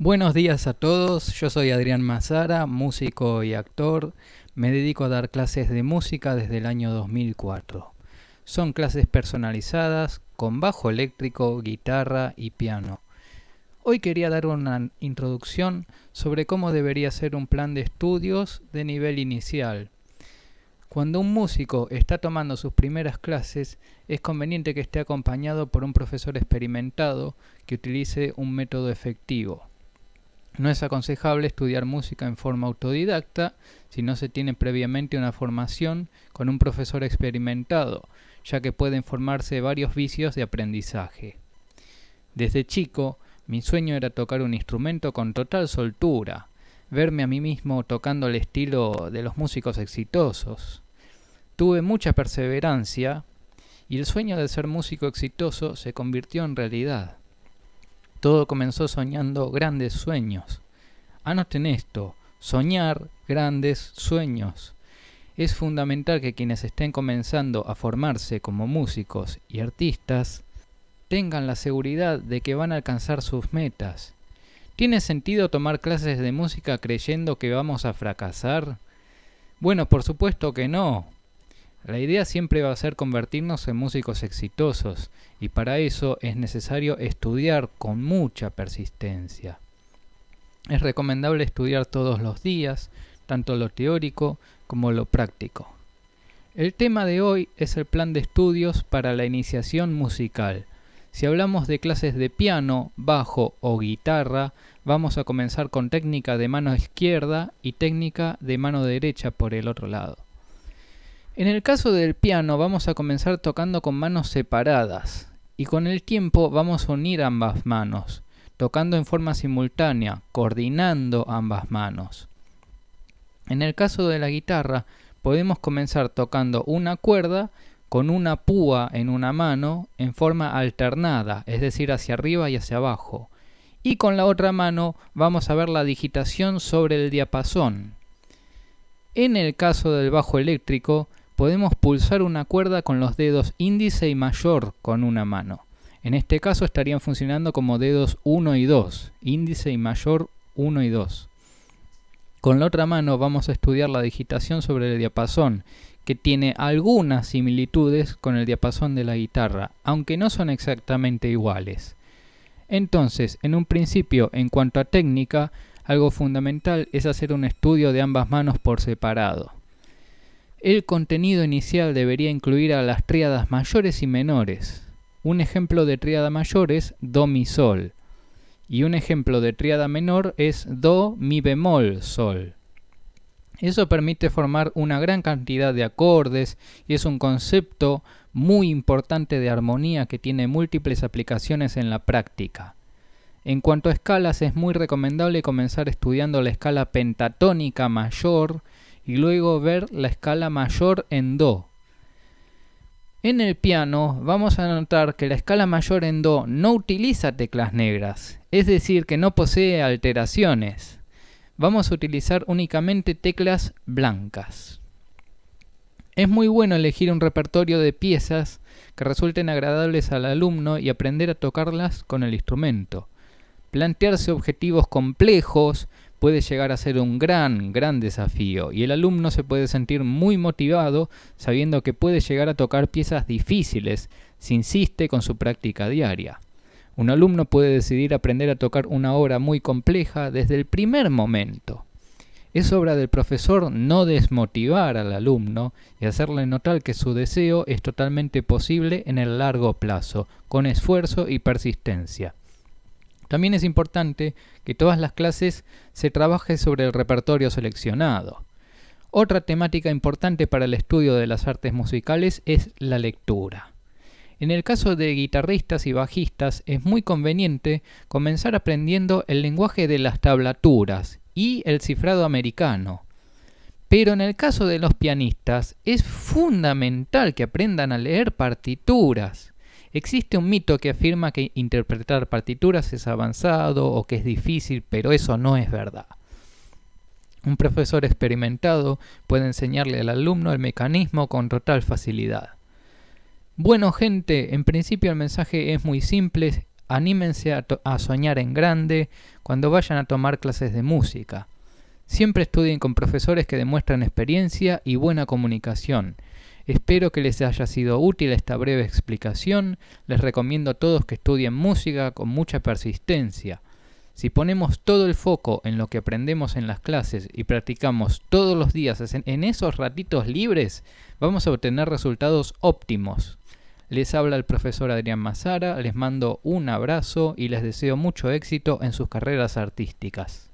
Buenos días a todos, yo soy Adrián Mazara, músico y actor. Me dedico a dar clases de música desde el año 2004. Son clases personalizadas con bajo eléctrico, guitarra y piano. Hoy quería dar una introducción sobre cómo debería ser un plan de estudios de nivel inicial. Cuando un músico está tomando sus primeras clases, es conveniente que esté acompañado por un profesor experimentado que utilice un método efectivo. No es aconsejable estudiar música en forma autodidacta si no se tiene previamente una formación con un profesor experimentado, ya que pueden formarse varios vicios de aprendizaje. Desde chico, mi sueño era tocar un instrumento con total soltura, verme a mí mismo tocando el estilo de los músicos exitosos. Tuve mucha perseverancia y el sueño de ser músico exitoso se convirtió en realidad. Todo comenzó soñando grandes sueños. Anoten esto, soñar grandes sueños. Es fundamental que quienes estén comenzando a formarse como músicos y artistas tengan la seguridad de que van a alcanzar sus metas. ¿Tiene sentido tomar clases de música creyendo que vamos a fracasar? Bueno, por supuesto que no, la idea siempre va a ser convertirnos en músicos exitosos y para eso es necesario estudiar con mucha persistencia. Es recomendable estudiar todos los días, tanto lo teórico como lo práctico. El tema de hoy es el plan de estudios para la iniciación musical. Si hablamos de clases de piano, bajo o guitarra, vamos a comenzar con técnica de mano izquierda y técnica de mano derecha por el otro lado. En el caso del piano vamos a comenzar tocando con manos separadas y con el tiempo vamos a unir ambas manos, tocando en forma simultánea, coordinando ambas manos. En el caso de la guitarra podemos comenzar tocando una cuerda con una púa en una mano en forma alternada, es decir, hacia arriba y hacia abajo. Y con la otra mano vamos a ver la digitación sobre el diapasón. En el caso del bajo eléctrico, podemos pulsar una cuerda con los dedos índice y mayor con una mano. En este caso estarían funcionando como dedos 1 y 2, índice y mayor 1 y 2. Con la otra mano vamos a estudiar la digitación sobre el diapasón, que tiene algunas similitudes con el diapasón de la guitarra, aunque no son exactamente iguales. Entonces, en un principio, en cuanto a técnica, algo fundamental es hacer un estudio de ambas manos por separado. El contenido inicial debería incluir a las tríadas mayores y menores. Un ejemplo de tríada mayor es Do Mi Sol. Y un ejemplo de tríada menor es Do Mi bemol Sol. Eso permite formar una gran cantidad de acordes y es un concepto muy importante de armonía que tiene múltiples aplicaciones en la práctica. En cuanto a escalas, es muy recomendable comenzar estudiando la escala pentatónica mayor y luego ver la escala mayor en Do. En el piano vamos a notar que la escala mayor en Do no utiliza teclas negras, es decir, que no posee alteraciones. Vamos a utilizar únicamente teclas blancas. Es muy bueno elegir un repertorio de piezas que resulten agradables al alumno y aprender a tocarlas con el instrumento. Plantearse objetivos complejos puede llegar a ser un gran, gran desafío y el alumno se puede sentir muy motivado sabiendo que puede llegar a tocar piezas difíciles si insiste con su práctica diaria. Un alumno puede decidir aprender a tocar una obra muy compleja desde el primer momento. Es obra del profesor no desmotivar al alumno y hacerle notar que su deseo es totalmente posible en el largo plazo, con esfuerzo y persistencia. También es importante que todas las clases se trabaje sobre el repertorio seleccionado. Otra temática importante para el estudio de las artes musicales es la lectura. En el caso de guitarristas y bajistas es muy conveniente comenzar aprendiendo el lenguaje de las tablaturas y el cifrado americano. Pero en el caso de los pianistas es fundamental que aprendan a leer partituras. Existe un mito que afirma que interpretar partituras es avanzado o que es difícil, pero eso no es verdad. Un profesor experimentado puede enseñarle al alumno el mecanismo con total facilidad. Bueno gente, en principio el mensaje es muy simple, anímense a, soñar en grande cuando vayan a tomar clases de música. Siempre estudien con profesores que demuestran experiencia y buena comunicación. Espero que les haya sido útil esta breve explicación. Les recomiendo a todos que estudien música con mucha persistencia. Si ponemos todo el foco en lo que aprendemos en las clases y practicamos todos los días en esos ratitos libres, vamos a obtener resultados óptimos. Les habla el profesor Adrián Mazara, les mando un abrazo y les deseo mucho éxito en sus carreras artísticas.